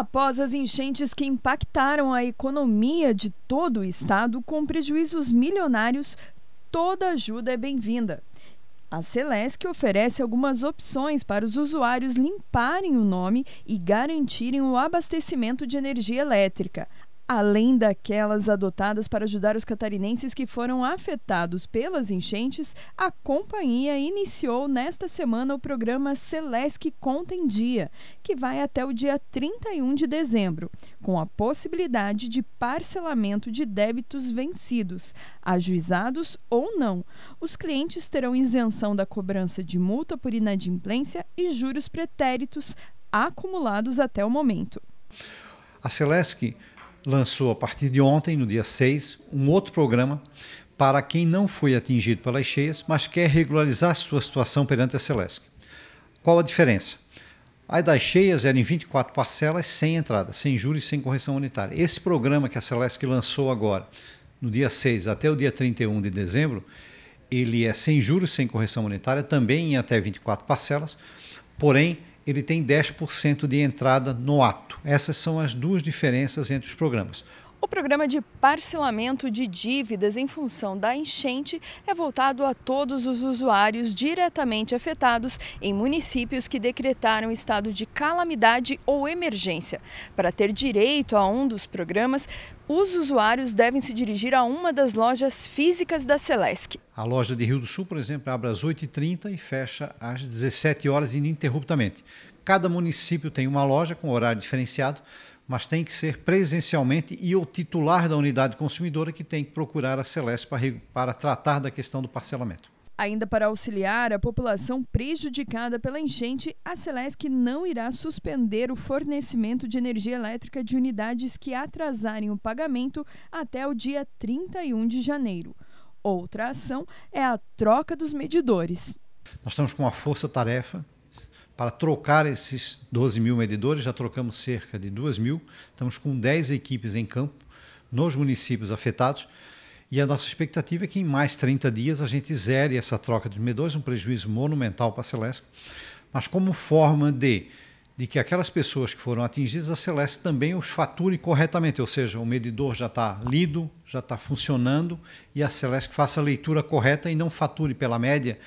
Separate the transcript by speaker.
Speaker 1: Após as enchentes que impactaram a economia de todo o estado, com prejuízos milionários, toda ajuda é bem-vinda. A Celesc oferece algumas opções para os usuários limparem o nome e garantirem o abastecimento de energia elétrica além daquelas adotadas para ajudar os catarinenses que foram afetados pelas enchentes, a companhia iniciou nesta semana o programa Celesc Conta em Dia, que vai até o dia 31 de dezembro, com a possibilidade de parcelamento de débitos vencidos, ajuizados ou não. Os clientes terão isenção da cobrança de multa por inadimplência e juros pretéritos acumulados até o momento.
Speaker 2: A Celesc lançou a partir de ontem, no dia 6, um outro programa para quem não foi atingido pelas cheias, mas quer regularizar sua situação perante a Celesc. Qual a diferença? A das cheias eram em 24 parcelas, sem entrada, sem juros, sem correção monetária. Esse programa que a Celesc lançou agora, no dia 6 até o dia 31 de dezembro, ele é sem juros, sem correção monetária, também em até 24 parcelas, porém ele tem 10% de entrada no ato. Essas são as duas diferenças entre os programas.
Speaker 1: O programa de parcelamento de dívidas em função da enchente é voltado a todos os usuários diretamente afetados em municípios que decretaram estado de calamidade ou emergência. Para ter direito a um dos programas, os usuários devem se dirigir a uma das lojas físicas da Celesc.
Speaker 2: A loja de Rio do Sul, por exemplo, abre às 8h30 e fecha às 17 horas ininterruptamente. Cada município tem uma loja com horário diferenciado mas tem que ser presencialmente e o titular da unidade consumidora que tem que procurar a Celeste para, para tratar da questão do parcelamento.
Speaker 1: Ainda para auxiliar a população prejudicada pela enchente, a Celesc não irá suspender o fornecimento de energia elétrica de unidades que atrasarem o pagamento até o dia 31 de janeiro. Outra ação é a troca dos medidores.
Speaker 2: Nós estamos com uma força-tarefa para trocar esses 12 mil medidores, já trocamos cerca de 2 mil, estamos com 10 equipes em campo nos municípios afetados. E a nossa expectativa é que em mais 30 dias a gente zere essa troca de medidores, um prejuízo monumental para a Celeste, mas como forma de, de que aquelas pessoas que foram atingidas, a Celeste também os fature corretamente, ou seja, o medidor já está lido, já está funcionando e a Celeste faça a leitura correta e não fature pela média,